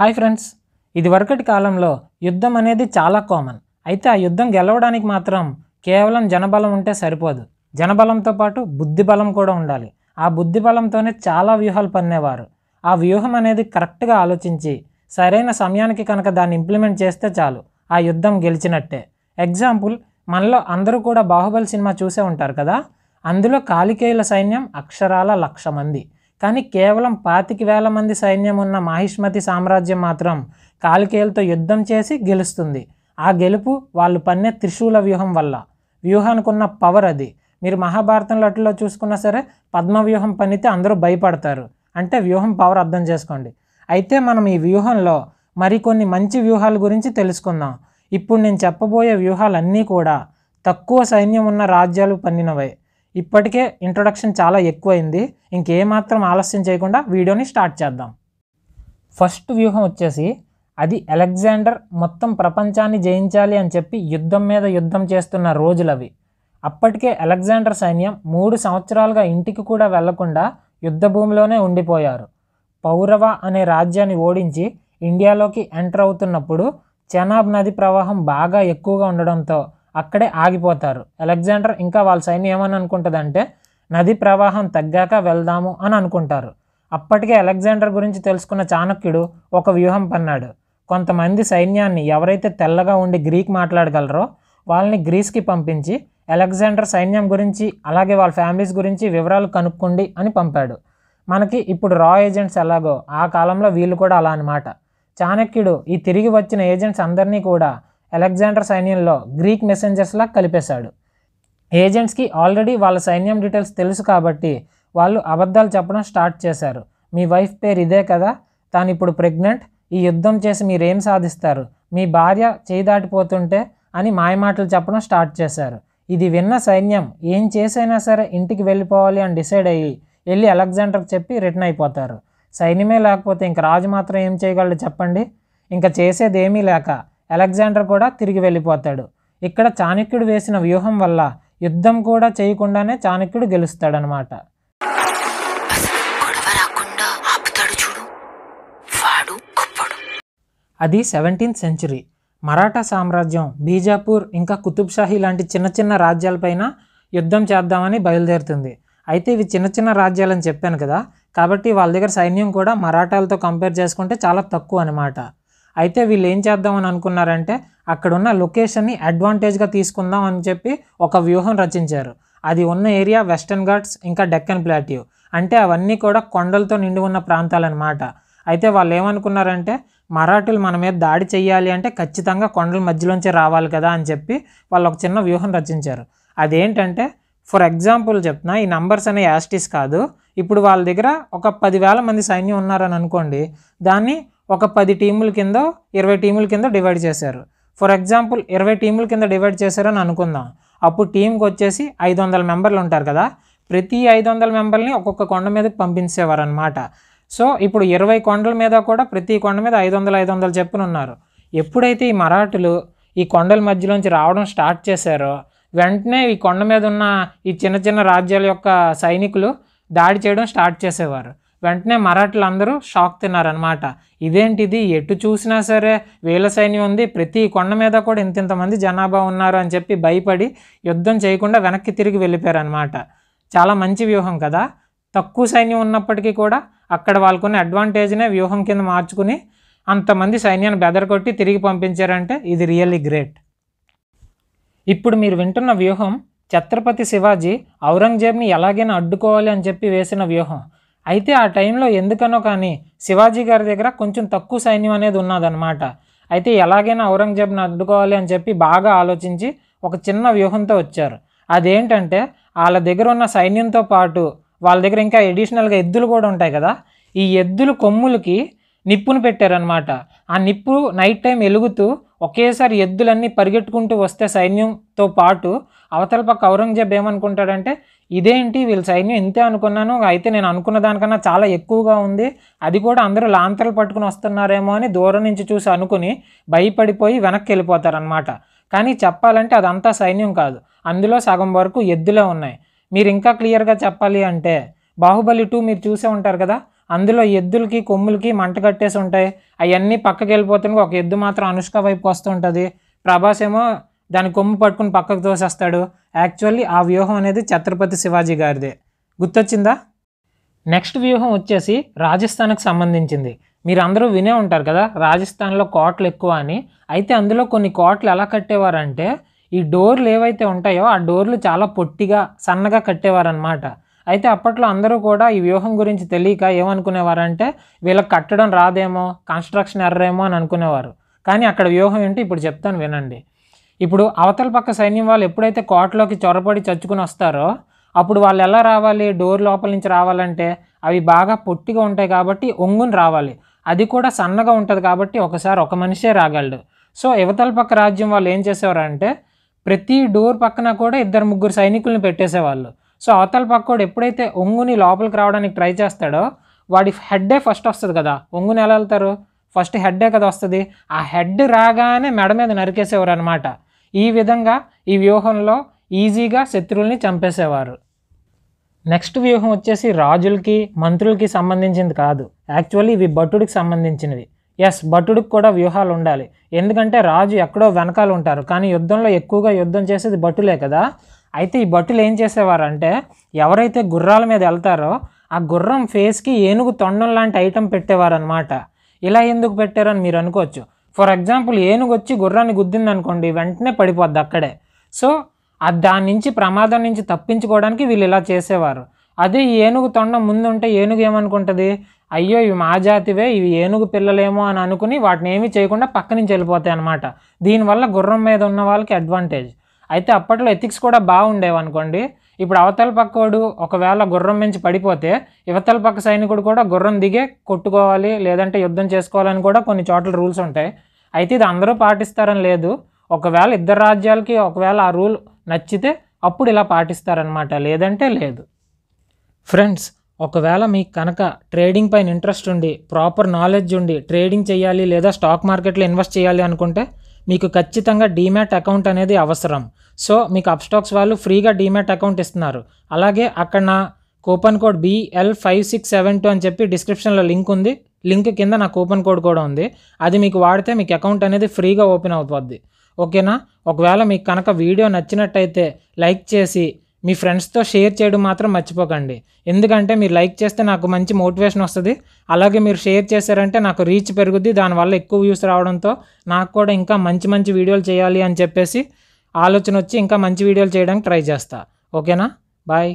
hi friends ఇది వరకటి కాలంలో యుద్ధం అనేది చాలా కామన్ అయితే ఆ యుద్ధం గెలవడానికి మాత్రం కేవలం జనబలం ఉంటే సరిపోదు జనబలంతో పాటు బుద్ధి బలం కూడా ఉండాలి ఆ బుద్ధి బలంతోనే చాలా వ్యూహాలు పన్నేవారు ఆ వ్యూహం అనేది కరెక్ట్గా ఆలోచించి సరైన సమయానికి కనుక దాన్ని ఇంప్లిమెంట్ చేస్తే చాలు ఆ యుద్ధం గెలిచినట్టే ఎగ్జాంపుల్ మనలో అందరూ కూడా బాహుబలి సినిమా చూసే ఉంటారు కదా అందులో కాలికేయుల సైన్యం అక్షరాల లక్ష మంది కానీ కేవలం పాతిక వేల మంది సైన్యం ఉన్న మాహిష్మతి సామ్రాజ్యం మాత్రం కాలికేయులతో యుద్ధం చేసి గెలుస్తుంది ఆ గెలుపు వాళ్ళు పన్నే త్రిశూల వ్యూహం వల్ల వ్యూహానికి ఉన్న పవర్ అది మీరు మహాభారతంలో అట్లా చూసుకున్నా సరే పద్మ వ్యూహం పనితే అందరూ భయపడతారు అంటే వ్యూహం పవర్ అర్థం చేసుకోండి అయితే మనం ఈ వ్యూహంలో మరికొన్ని మంచి వ్యూహాల గురించి తెలుసుకుందాం ఇప్పుడు నేను చెప్పబోయే వ్యూహాలన్నీ కూడా తక్కువ సైన్యం ఉన్న రాజ్యాలు పన్నినవే ఇప్పటికే ఇంట్రొడక్షన్ చాలా ఎక్కువైంది ఇంకేమాత్రం ఆలస్యం చేయకుండా వీడియోని స్టార్ట్ చేద్దాం ఫస్ట్ వ్యూహం వచ్చేసి అది అలెగ్జాండర్ మొత్తం ప్రపంచాన్ని జయించాలి అని చెప్పి యుద్ధం మీద యుద్ధం చేస్తున్న రోజులవి అప్పటికే అలెగ్జాండర్ సైన్యం మూడు సంవత్సరాలుగా ఇంటికి కూడా వెళ్లకుండా యుద్ధ భూమిలోనే ఉండిపోయారు పౌరవ అనే రాజ్యాన్ని ఓడించి ఇండియాలోకి ఎంటర్ అవుతున్నప్పుడు చెనాబ్ నది ప్రవాహం బాగా ఎక్కువగా ఉండడంతో అక్కడే ఆగిపోతారు అలెగ్జాండర్ ఇంకా వాళ్ళ సైన్యం ఏమని అనుకుంటుందంటే నది ప్రవాహం తగ్గాక వెళ్దాము అని అనుకుంటారు అప్పటికే అలెగ్జాండర్ గురించి తెలుసుకున్న చాణక్యుడు ఒక వ్యూహం పన్నాడు కొంతమంది సైన్యాన్ని ఎవరైతే తెల్లగా ఉండి గ్రీక్ మాట్లాడగలరో వాళ్ళని గ్రీస్కి పంపించి అలెగ్జాండర్ సైన్యం గురించి అలాగే వాళ్ళ ఫ్యామిలీస్ గురించి వివరాలు కనుక్కోండి అని పంపాడు మనకి ఇప్పుడు రా ఏజెంట్స్ ఎలాగో ఆ కాలంలో వీళ్ళు కూడా అలా అనమాట చాణక్యుడు ఈ తిరిగి వచ్చిన ఏజెంట్స్ అందరినీ కూడా అలెగ్జాండర్ సైన్యంలో గ్రీక్ మెసెంజర్స్లా కలిపేశాడు ఏజెంట్స్కి ఆల్రెడీ వాళ్ళ సైన్యం డీటెయిల్స్ తెలుసు కాబట్టి వాళ్ళు అబద్ధాలు చెప్పడం స్టార్ట్ చేశారు మీ వైఫ్ పేరు ఇదే కదా తాను ఇప్పుడు ప్రెగ్నెంట్ ఈ యుద్ధం చేసి మీరేం సాధిస్తారు మీ భార్య చేయి దాటిపోతుంటే అని మాయమాటలు చెప్పడం స్టార్ట్ చేశారు ఇది విన్న సైన్యం ఏం చేసైనా సరే ఇంటికి వెళ్ళిపోవాలి అని డిసైడ్ అయ్యి వెళ్ళి అలెగ్జాండర్కి చెప్పి రిటర్న్ అయిపోతారు సైన్యమే లేకపోతే ఇంక రాజు మాత్రం ఏం చేయగలడు చెప్పండి ఇంకా చేసేది ఏమీ లేక అలెగ్జాండర్ కూడా తిరిగి వెళ్ళిపోతాడు ఇక్కడ చాణక్యుడు వేసిన వ్యూహం వల్ల యుద్ధం కూడా చేయకుండానే చాణక్యుడు గెలుస్తాడనమాట అది సెవెంటీన్త్ సెంచురీ మరాఠా సామ్రాజ్యం బీజాపూర్ ఇంకా కుతుబ్షాహి లాంటి చిన్న చిన్న రాజ్యాలపైన యుద్ధం చేద్దామని బయలుదేరుతుంది అయితే ఇవి చిన్న చిన్న రాజ్యాలని చెప్పాను కదా కాబట్టి వాళ్ళ దగ్గర సైన్యం కూడా మరాఠాలతో కంపేర్ చేసుకుంటే చాలా తక్కువ అనమాట అయితే వీళ్ళు ఏం చేద్దామని అనుకున్నారంటే అక్కడున్న లొకేషన్ని అడ్వాంటేజ్గా తీసుకుందాం అని చెప్పి ఒక వ్యూహం రచించారు అది ఉన్న ఏరియా వెస్టర్న్ ఘాట్స్ ఇంకా డెక్కన్ ప్లాట్యూ అంటే అవన్నీ కూడా కొండలతో నిండి ఉన్న ప్రాంతాలన్నమాట అయితే వాళ్ళు ఏమనుకున్నారంటే మరాఠులు మన మీద దాడి చేయాలి అంటే ఖచ్చితంగా కొండల మధ్యలోంచి రావాలి కదా అని చెప్పి వాళ్ళు ఒక చిన్న వ్యూహం రచించారు అదేంటంటే ఫర్ ఎగ్జాంపుల్ చెప్తున్నా ఈ నంబర్స్ అనే యాస్టిస్ కాదు ఇప్పుడు వాళ్ళ దగ్గర ఒక పదివేల మంది సైన్యం ఉన్నారని అనుకోండి దాన్ని ఒక పది టీముల కింద ఇరవై టీముల కింద డివైడ్ చేశారు ఫర్ ఎగ్జాంపుల్ ఇరవై టీముల కింద డివైడ్ చేశారని అనుకుందాం అప్పుడు టీంకి వచ్చేసి ఐదు వందల మెంబర్లు ఉంటారు కదా ప్రతి ఐదు వందల మెంబర్ని ఒక్కొక్క కొండ మీదకి పంపించేవారు అనమాట సో ఇప్పుడు ఇరవై కొండల మీద కూడా ప్రతి కొండ మీద ఐదు వందల ఐదు వందలు చెప్పున ఉన్నారు ఎప్పుడైతే ఈ మరాఠులు ఈ కొండల మధ్యలోంచి రావడం స్టార్ట్ చేశారో వెంటనే ఈ కొండ మీద ఉన్న ఈ చిన్న చిన్న రాజ్యాల యొక్క సైనికులు దాడి చేయడం స్టార్ట్ చేసేవారు వెంటనే అందరూ షాక్ తిన్నారనమాట ఇదేంటిది ఎటు చూసినా సరే వేల సైన్యం ఉంది ప్రతి కొండ మీద కూడా ఇంత ఇంతమంది జనాభా ఉన్నారు అని చెప్పి భయపడి యుద్ధం చేయకుండా వెనక్కి తిరిగి వెళ్ళిపోయారనమాట చాలా మంచి వ్యూహం కదా తక్కువ సైన్యం ఉన్నప్పటికీ కూడా అక్కడ వాళ్ళకున్న అడ్వాంటేజ్నే వ్యూహం కింద మార్చుకుని అంతమంది సైన్యాన్ని బెదరగొట్టి తిరిగి పంపించారంటే ఇది రియల్లీ గ్రేట్ ఇప్పుడు మీరు వింటున్న వ్యూహం ఛత్రపతి శివాజీ ఔరంగజేబ్ని ఎలాగైనా అడ్డుకోవాలి అని చెప్పి వేసిన వ్యూహం అయితే ఆ టైంలో ఎందుకనో కానీ శివాజీ గారి దగ్గర కొంచెం తక్కువ సైన్యం అనేది ఉన్నదన్నమాట అయితే ఎలాగైనా ఔరంగజేబ్ను అడ్డుకోవాలి అని చెప్పి బాగా ఆలోచించి ఒక చిన్న వ్యూహంతో వచ్చారు అదేంటంటే వాళ్ళ దగ్గర ఉన్న సైన్యంతో పాటు వాళ్ళ దగ్గర ఇంకా ఎడిషనల్గా ఎద్దులు కూడా ఉంటాయి కదా ఈ ఎద్దులు కొమ్ములకి నిప్పును పెట్టారనమాట ఆ నిప్పు నైట్ టైం వెలుగుతూ ఒకేసారి ఎద్దులన్నీ పరిగెట్టుకుంటూ వస్తే సైన్యంతో పాటు అవతల పక్క ఔరంగజేబ్ ఏమనుకుంటాడంటే ఇదేంటి వీళ్ళ సైన్యం ఇంతే అనుకున్నాను అయితే నేను అనుకున్న దానికన్నా చాలా ఎక్కువగా ఉంది అది కూడా అందరూ లాంతరలు పట్టుకుని వస్తున్నారేమో అని దూరం నుంచి చూసి అనుకుని భయపడిపోయి వెనక్కి వెళ్ళిపోతారనమాట కానీ చెప్పాలంటే అదంతా సైన్యం కాదు అందులో సగం వరకు ఎద్దులే ఉన్నాయి మీరు ఇంకా క్లియర్గా చెప్పాలి అంటే బాహుబలి టూ మీరు చూసే ఉంటారు కదా అందులో ఎద్దులకి కొమ్ములకి మంట కట్టేసి ఉంటాయి అవన్నీ పక్కకి వెళ్ళిపోతున్నాయి ఒక ఎద్దు మాత్రం అనుష్క వైపు వస్తుంటుంది ప్రభాస్ ఏమో దాని కొమ్ము పట్టుకుని పక్కకు తోసేస్తాడు యాక్చువల్లీ ఆ వ్యూహం అనేది ఛత్రపతి శివాజీ గారిదే గుర్తొచ్చిందా నెక్స్ట్ వ్యూహం వచ్చేసి రాజస్థాన్కి సంబంధించింది మీరు అందరూ వినే ఉంటారు కదా రాజస్థాన్లో కోట్లు ఎక్కువ అని అయితే అందులో కొన్ని కోట్లు ఎలా కట్టేవారంటే ఈ డోర్లు ఏవైతే ఉంటాయో ఆ డోర్లు చాలా పొట్టిగా సన్నగా కట్టేవారనమాట అయితే అప్పట్లో అందరూ కూడా ఈ వ్యూహం గురించి తెలియక ఏమనుకునేవారంటే వీళ్ళకి కట్టడం రాదేమో కన్స్ట్రక్షన్ ఎర్రేమో అని అనుకునేవారు కానీ అక్కడ వ్యూహం ఏంటి ఇప్పుడు చెప్తాను వినండి ఇప్పుడు అవతల పక్క సైన్యం వాళ్ళు ఎప్పుడైతే కోటలోకి చొరబడి చచ్చుకుని వస్తారో అప్పుడు వాళ్ళు ఎలా రావాలి డోర్ లోపల నుంచి రావాలంటే అవి బాగా పొట్టిగా ఉంటాయి కాబట్టి ఒంగుని రావాలి అది కూడా సన్నగా ఉంటుంది కాబట్టి ఒకసారి ఒక మనిషే రాగలడు సో యువతల పక్క రాజ్యం వాళ్ళు ఏం చేసేవారంటే ప్రతి డోర్ పక్కన కూడా ఇద్దరు ముగ్గురు సైనికులను పెట్టేసేవాళ్ళు సో అవతల పక్కోడు ఎప్పుడైతే ఒంగుని లోపలికి రావడానికి ట్రై చేస్తాడో వాడి హెడ్డే ఫస్ట్ వస్తుంది కదా ఒంగుని ఎలా వెళ్తారు ఫస్ట్ హెడ్డే కదా వస్తుంది ఆ హెడ్ రాగానే మెడ మీద నరికేసేవారు అనమాట ఈ విధంగా ఈ వ్యూహంలో ఈజీగా శత్రువుల్ని చంపేసేవారు నెక్స్ట్ వ్యూహం వచ్చేసి రాజులకి మంత్రులకి సంబంధించింది కాదు యాక్చువల్లీ ఇవి భటుడికి సంబంధించినవి ఎస్ భటుడికి కూడా వ్యూహాలు ఉండాలి ఎందుకంటే రాజు ఎక్కడో వెనకాల ఉంటారు కానీ యుద్ధంలో ఎక్కువగా యుద్ధం చేసేది భటులే కదా అయితే ఈ భటులు ఏం చేసేవారంటే ఎవరైతే గుర్రాల మీద వెళ్తారో ఆ గుర్రం ఫేస్కి ఏనుగు తొండం లాంటి ఐటెం పెట్టేవారనమాట ఇలా ఎందుకు పెట్టారని మీరు అనుకోవచ్చు ఫర్ ఎగ్జాంపుల్ ఏనుగు వచ్చి గుర్రాన్ని గుద్దింది అనుకోండి వెంటనే పడిపోద్ది అక్కడే సో అది దాని నుంచి ప్రమాదం నుంచి తప్పించుకోవడానికి వీళ్ళు ఇలా చేసేవారు అదే ఈ ఏనుగు తొండం ముందు ఉంటే ఏనుగు ఏమనుకుంటుంది అయ్యో ఇవి మా జాతివే ఇవి ఏనుగు పిల్లలేమో అని అనుకుని వాటిని ఏమీ చేయకుండా పక్క నుంచి వెళ్ళిపోతాయి అనమాట దీనివల్ల గుర్రం మీద ఉన్న వాళ్ళకి అడ్వాంటేజ్ అయితే అప్పట్లో ఎథిక్స్ కూడా బాగుండేవి అనుకోండి ఇప్పుడు అవతల పక్కోడు ఒకవేళ గుర్రం మించి పడిపోతే ఇవతల పక్క సైనికుడు కూడా గుర్రం దిగే కొట్టుకోవాలి లేదంటే యుద్ధం చేసుకోవాలని కూడా కొన్ని చోట్ల రూల్స్ ఉంటాయి అయితే ఇది అందరూ పాటిస్తారని లేదు ఒకవేళ ఇద్దరు రాజ్యాలకి ఒకవేళ ఆ రూల్ నచ్చితే అప్పుడు ఇలా పాటిస్తారనమాట లేదంటే లేదు ఫ్రెండ్స్ ఒకవేళ మీకు కనుక ట్రేడింగ్ పైన ఇంట్రెస్ట్ ఉండి ప్రాపర్ నాలెడ్జ్ ఉండి ట్రేడింగ్ చేయాలి లేదా స్టాక్ మార్కెట్లో ఇన్వెస్ట్ చేయాలి అనుకుంటే మీకు ఖచ్చితంగా డీమ్యాట్ అకౌంట్ అనేది అవసరం సో మీకు అప్స్టాక్స్ వాళ్ళు ఫ్రీగా డీమ్యాట్ అకౌంట్ ఇస్తున్నారు అలాగే అక్కడ నా coupon code BL five six seven two అని చెప్పి డిస్క్రిప్షన్లో లింక్ ఉంది లింక్ కింద నా కూపన్ కోడ్ కూడా ఉంది అది మీకు వాడితే మీకు అకౌంట్ అనేది ఫ్రీగా ఓపెన్ అవుతుంది ఓకేనా ఒకవేళ మీకు కనుక వీడియో నచ్చినట్టయితే లైక్ చేసి మీ ఫ్రెండ్స్తో షేర్ చేయడం మాత్రం మర్చిపోకండి ఎందుకంటే మీరు లైక్ చేస్తే నాకు మంచి మోటివేషన్ వస్తుంది అలాగే మీరు షేర్ చేశారంటే నాకు రీచ్ పెరుగుద్ది దానివల్ల ఎక్కువ వ్యూస్ రావడంతో నాకు కూడా ఇంకా మంచి మంచి వీడియోలు చేయాలి అని చెప్పేసి ఆలోచన వచ్చి ఇంకా మంచి వీడియోలు చేయడానికి ట్రై చేస్తా ఓకేనా బాయ్